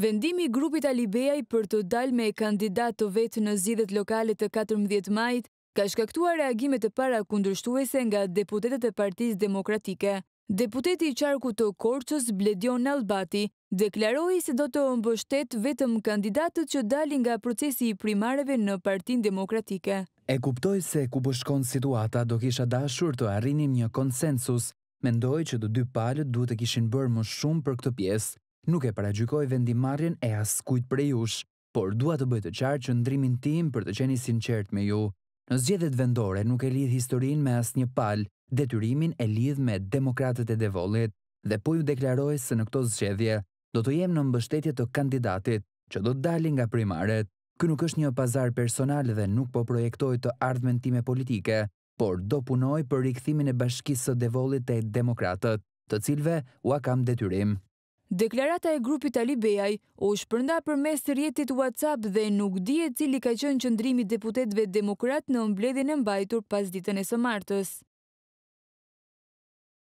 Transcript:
Vendimi grupit Alibejaj për të dal me kandidat të vetë në zidhet lokale të 14 majt ka shkaktua reagimet të para kundrështuese nga deputetet e partiz demokratike. Deputeti i qarku të Korqës, Bledion Nalbati, deklaroi se do të ombështet vetëm kandidatët që dalin nga procesi i primareve në partin demokratike. E kuptoj se ku bëshkon po situata do kisha dashur të arrinim një konsensus, mendoj që të dy palët du të kishin bërë më shumë për këtë piesë nuk e paragjykoj vendimarrjen e askujt prej jush, por dua të bëj të qartë që ndrimin tim për të qenë sinqert me ju. Në zgjedhjet vendore nuk e lidh historinë me asnjë pal, detyrimin e lidh me demokratët e devollit dhe po ju deklaroj se në këto zgjedhje do të jem në mbështetje të kandidatit që do të dalë nga primaret. Ky nuk është një pazar personal dhe nuk po projektoj të ardhmen time politike, por do punoj për rikthimin e bashkisë së devollit e demokratët, të cilve ua kam detyrim. Deklarata e grupi Talibejaj u shpërnda për mes të rjetit WhatsApp dhe nuk e cili ka qënë qëndrimi deputetve demokrat në mbledin e mbajtur pas ditën e së martës.